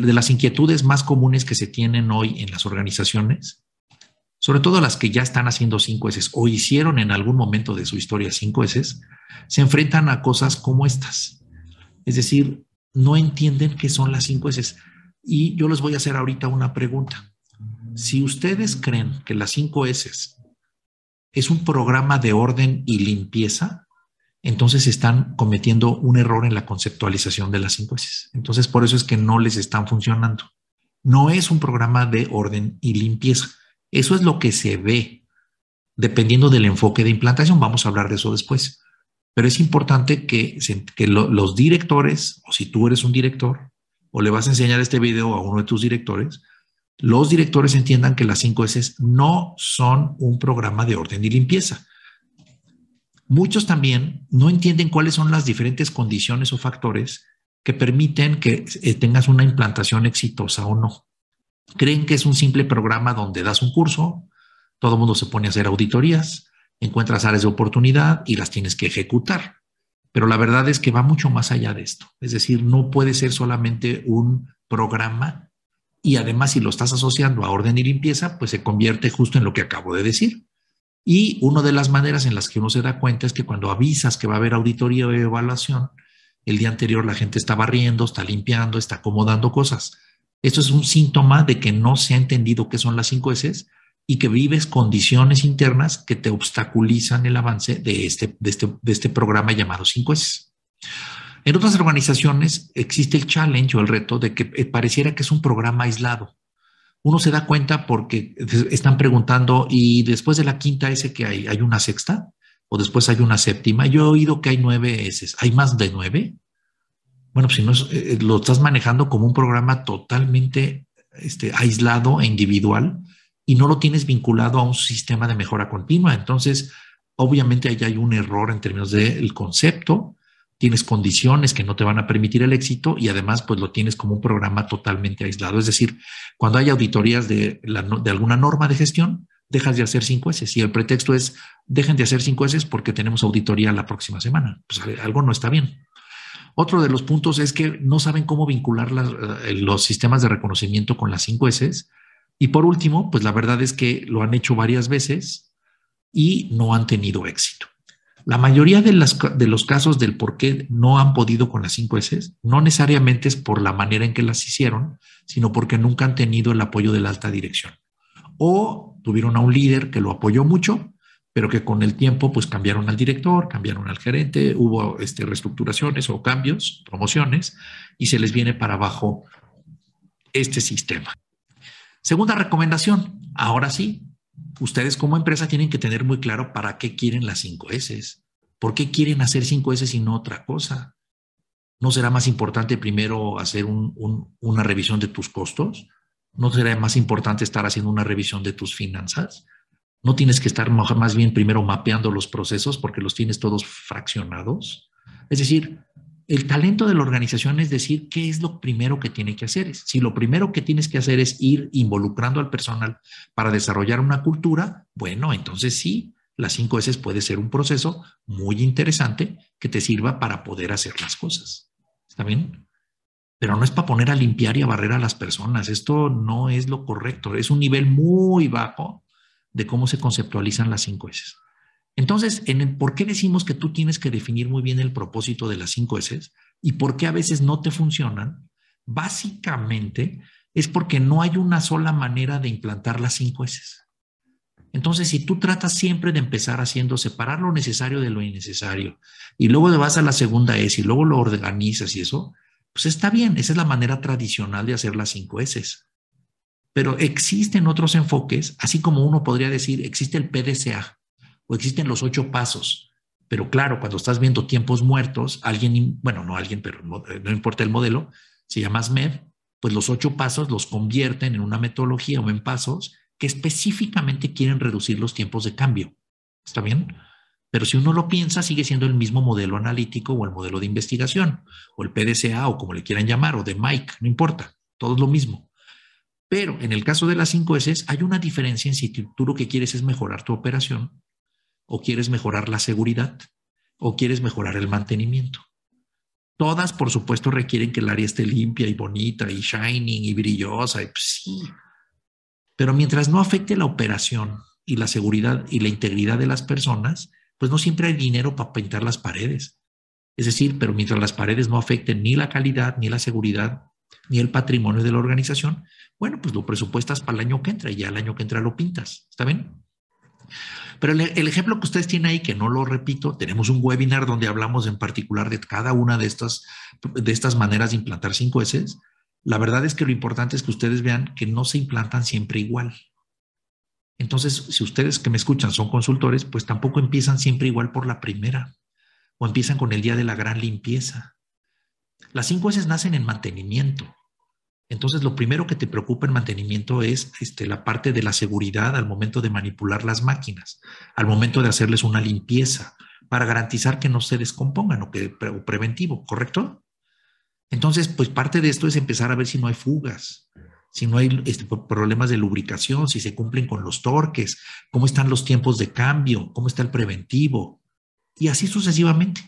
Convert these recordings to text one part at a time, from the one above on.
de, las inquietudes más comunes que se tienen hoy en las organizaciones, sobre todo las que ya están haciendo cinco s o hicieron en algún momento de su historia cinco s se enfrentan a cosas como estas. Es decir, no entienden qué son las cinco s Y yo les voy a hacer ahorita una pregunta. Si ustedes creen que las cinco s es un programa de orden y limpieza, entonces están cometiendo un error en la conceptualización de las cinco S. Entonces, por eso es que no les están funcionando. No es un programa de orden y limpieza. Eso es lo que se ve, dependiendo del enfoque de implantación. Vamos a hablar de eso después. Pero es importante que, los directores, o si tú eres un director, o le vas a enseñar este video a uno de tus directores, los directores entiendan que las cinco S no son un programa de orden y limpieza Muchos también no entienden cuáles son las diferentes condiciones o factores que permiten que eh, tengas una implantación exitosa o no. Creen que es un simple programa donde das un curso, todo el mundo se pone a hacer auditorías, encuentras áreas de oportunidad y las tienes que ejecutar. Pero la verdad es que va mucho más allá de esto. Es decir, no puede ser solamente un programa y además si lo estás asociando a orden y limpieza, pues se convierte justo en lo que acabo de decir. Y una de las maneras en las que uno se da cuenta es que cuando avisas que va a haber auditoría de evaluación, el día anterior la gente está barriendo, está limpiando, está acomodando cosas. Esto es un síntoma de que no se ha entendido qué son las cinco S y que vives condiciones internas que te obstaculizan el avance de este, este, este programa llamado cinco s En otras organizaciones existe el challenge o el reto de que eh, pareciera que es un programa aislado uno se da cuenta porque están preguntando, y después de la quinta S que hay, ¿hay una sexta? O después hay una séptima. Yo he oído que hay nueve S. ¿Hay más de nueve? Bueno, pues si no, eh, eh, lo estás manejando como un programa totalmente este, aislado e individual y no lo tienes vinculado a un sistema de mejora continua. Entonces, obviamente ahí hay un error en términos del concepto tienes condiciones que no te van a permitir el éxito y además pues lo tienes como un programa totalmente aislado. Es decir, cuando hay auditorías de, de alguna norma de gestión, dejas de hacer cinco S y el pretexto es dejen de hacer cinco S porque tenemos auditoría la próxima semana. Pues eh, algo no está bien. Otro de los puntos es que no saben cómo vincular eh, los sistemas de reconocimiento con las cinco S. Y por último, pues la verdad es que lo han hecho varias veces y no han tenido éxito. La mayoría de, los casos del por qué no han podido con las cinco S no necesariamente es por la manera en que las hicieron, sino porque nunca han tenido el apoyo de la alta dirección. O tuvieron a un líder que lo apoyó mucho, pero que con el tiempo pues cambiaron al director, cambiaron al gerente, hubo este, reestructuraciones o cambios, promociones, y se les viene para abajo este sistema. Segunda recomendación, ahora sí, ustedes como empresa tienen que tener muy claro para qué quieren las cinco S. ¿Por qué quieren hacer 5 S y no otra cosa? ¿No será más importante primero hacer una revisión de tus costos? ¿No será más importante estar haciendo una revisión de tus finanzas? ¿No tienes que estar más bien primero mapeando los procesos porque los tienes todos fraccionados? Es decir, el talento de la organización es decir qué es lo primero que tiene que hacer. Si lo primero que tienes que hacer es ir involucrando al personal para desarrollar una cultura, bueno, entonces sí, las cinco S puede ser un proceso muy interesante que te sirva para poder hacer las cosas. ¿Está bien? Pero no es para poner a limpiar y a barrer a las personas. Esto no es lo correcto. Es un nivel muy bajo de cómo se conceptualizan las cinco S. Entonces, en ¿por qué decimos que tú tienes que definir muy bien el propósito de las cinco S y por qué a veces no te funcionan? Básicamente es porque no hay una sola manera de implantar las cinco S. Entonces, si tú tratas siempre de empezar haciendo separar lo necesario de lo innecesario y luego te vas a la segunda S y luego lo organizas y eso, pues está bien, esa es la manera tradicional de hacer las cinco S. Pero existen otros enfoques, así como uno podría decir, existe el PDCA, o existen los ocho pasos. Pero claro, cuando estás viendo tiempos muertos, alguien, bueno, no alguien, pero eh, no importa el modelo, se llamas SMED, pues los ocho pasos los convierten en una metodología o en pasos que específicamente quieren reducir los tiempos de cambio. ¿Está bien? Pero si uno lo piensa, sigue siendo el mismo modelo analítico o el modelo de investigación, o el PDCA, o como le quieran llamar, o de Mike, no importa, todo es lo mismo. Pero en el caso de las cinco s hay una diferencia en si tú lo que quieres es mejorar tu operación o quieres mejorar la seguridad o quieres mejorar el mantenimiento. Todas, por supuesto, requieren que el área esté limpia y bonita y shining y brillosa. Pues pero mientras no afecte la operación y la seguridad y la integridad de las personas, pues no siempre hay dinero para pintar las paredes. Es decir, pero mientras las paredes no afecten ni la calidad, ni la seguridad, ni el patrimonio de la organización, bueno, pues lo presupuestas para el año que entra y ya el año que entra lo pintas. ¿Está bien? Pero el, ejemplo que ustedes tienen ahí, que no lo repito, tenemos un webinar donde hablamos en particular de cada una de estas, de estas maneras de implantar cinco s La verdad es que lo importante es que ustedes vean que no se implantan siempre igual. Entonces, si ustedes que me escuchan son consultores, pues tampoco empiezan siempre igual por la primera o empiezan con el día de la gran limpieza. Las cinco s nacen en mantenimiento. Entonces, lo primero que te preocupa en mantenimiento es este, la parte de la seguridad al momento de manipular las máquinas, al momento de hacerles una limpieza, para garantizar que no se descompongan o que preventivo, ¿correcto? Entonces, pues parte de esto es empezar a ver si no hay fugas, si no hay este, problemas de lubricación, si se cumplen con los torques, cómo están los tiempos de cambio, cómo está el preventivo, y así sucesivamente.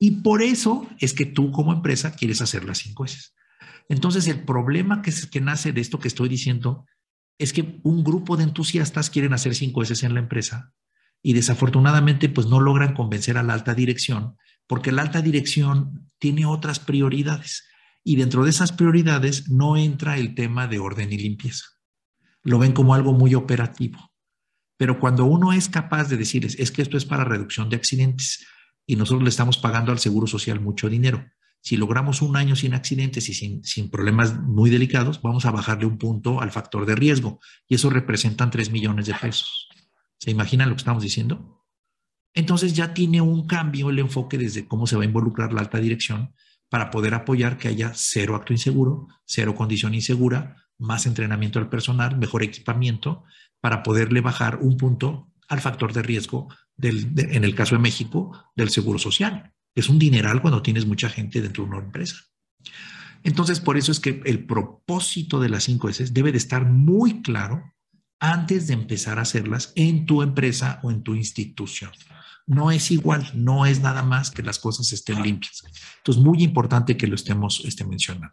Y por eso es que tú como empresa quieres hacer las cinco veces entonces, el problema que, nace de esto que estoy diciendo es que un grupo de entusiastas quieren hacer cinco s en la empresa y desafortunadamente pues no logran convencer a la alta dirección porque la alta dirección tiene otras prioridades y dentro de esas prioridades no entra el tema de orden y limpieza. Lo ven como algo muy operativo. Pero cuando uno es capaz de decirles, es que esto es para reducción de accidentes y nosotros le estamos pagando al Seguro Social mucho dinero, si logramos un año sin accidentes y sin, problemas muy delicados, vamos a bajarle un punto al factor de riesgo. Y eso representan 3 millones de pesos. ¿Se imaginan lo que estamos diciendo? Entonces ya tiene un cambio el enfoque desde cómo se va a involucrar la alta dirección para poder apoyar que haya cero acto inseguro, cero condición insegura, más entrenamiento al personal, mejor equipamiento, para poderle bajar un punto al factor de riesgo del, en el caso de México del seguro social. Es un dineral cuando tienes mucha gente dentro de una empresa. Entonces, por eso es que el propósito de las cinco S debe de estar muy claro antes de empezar a hacerlas en tu empresa o en tu institución. No es igual, no es nada más que las cosas estén limpias. Entonces, muy importante que lo estemos este, mencionando.